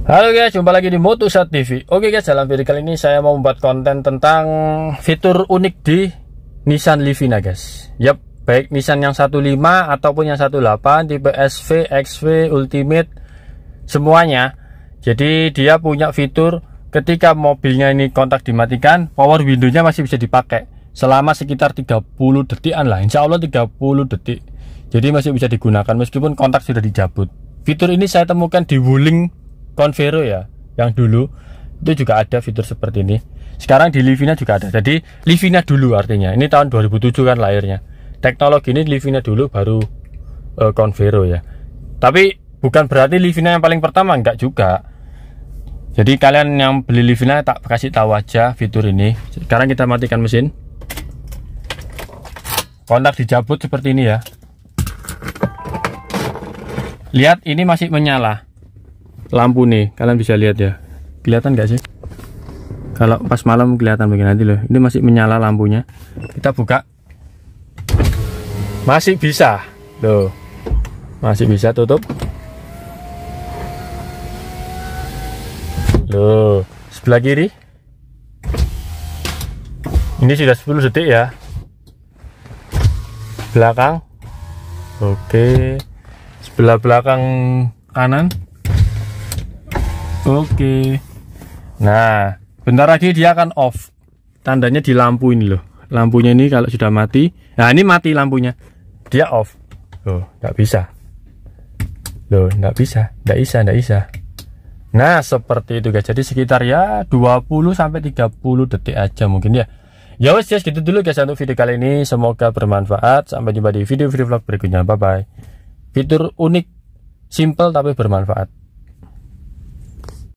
Halo guys, jumpa lagi di Motusat TV. Oke guys, dalam video kali ini saya mau membuat konten tentang fitur unik di Nissan Livina guys. Yap, baik Nissan yang 15 ataupun yang 18 tipe SV, XV, Ultimate semuanya. Jadi dia punya fitur ketika mobilnya ini kontak dimatikan, power window-nya masih bisa dipakai selama sekitar 30 detikan lah. Insya Allah 30 detik. Jadi masih bisa digunakan meskipun kontak sudah dicabut. Fitur ini saya temukan di Wuling Convero ya yang dulu itu juga ada fitur seperti ini sekarang di Livina juga ada jadi Livina dulu artinya ini tahun 2007 kan lahirnya teknologi ini Livina dulu baru uh, Convero ya tapi bukan berarti Livina yang paling pertama enggak juga jadi kalian yang beli Livina tak kasih tahu aja fitur ini sekarang kita matikan mesin kontak dicabut seperti ini ya lihat ini masih menyala lampu nih kalian bisa lihat ya kelihatan gak sih kalau pas malam kelihatan begini nanti loh ini masih menyala lampunya kita buka masih bisa loh masih bisa tutup loh sebelah kiri ini sudah 10 detik ya belakang oke sebelah belakang kanan Oke. Nah, bentar lagi dia akan off. Tandanya di lampu ini loh. Lampunya ini kalau sudah mati, nah ini mati lampunya. Dia off. Loh, nggak bisa. Loh, nggak bisa. Nggak bisa, nggak bisa. Nah, seperti itu guys. Jadi sekitar ya 20 sampai 30 detik aja mungkin ya. Ya wes guys, ya, gitu dulu guys untuk video kali ini. Semoga bermanfaat. Sampai jumpa di video-video vlog berikutnya. Bye-bye. Fitur unik, simple tapi bermanfaat.